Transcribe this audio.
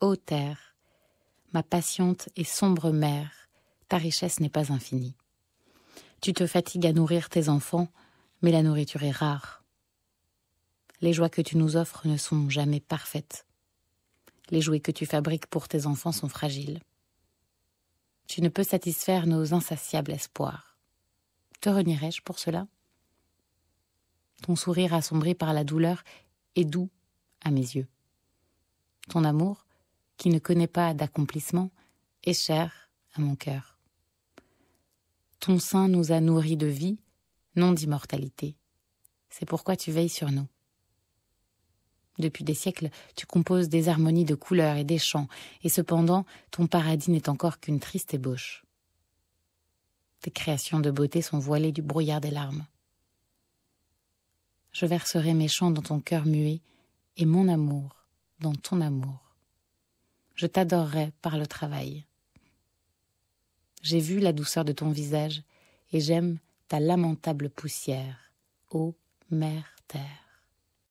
Ô terre, ma patiente et sombre mère, ta richesse n'est pas infinie. Tu te fatigues à nourrir tes enfants, mais la nourriture est rare. Les joies que tu nous offres ne sont jamais parfaites. Les jouets que tu fabriques pour tes enfants sont fragiles. Tu ne peux satisfaire nos insatiables espoirs. Te renierais-je pour cela Ton sourire assombri par la douleur est doux à mes yeux. Ton amour, qui ne connaît pas d'accomplissement, est cher à mon cœur. Ton sein nous a nourris de vie, non d'immortalité. C'est pourquoi tu veilles sur nous. Depuis des siècles, tu composes des harmonies de couleurs et des chants, et cependant, ton paradis n'est encore qu'une triste ébauche. Tes créations de beauté sont voilées du brouillard des larmes. Je verserai mes chants dans ton cœur muet, et mon amour dans ton amour je t'adorerai par le travail. J'ai vu la douceur de ton visage, et j'aime ta lamentable poussière, ô mère terre.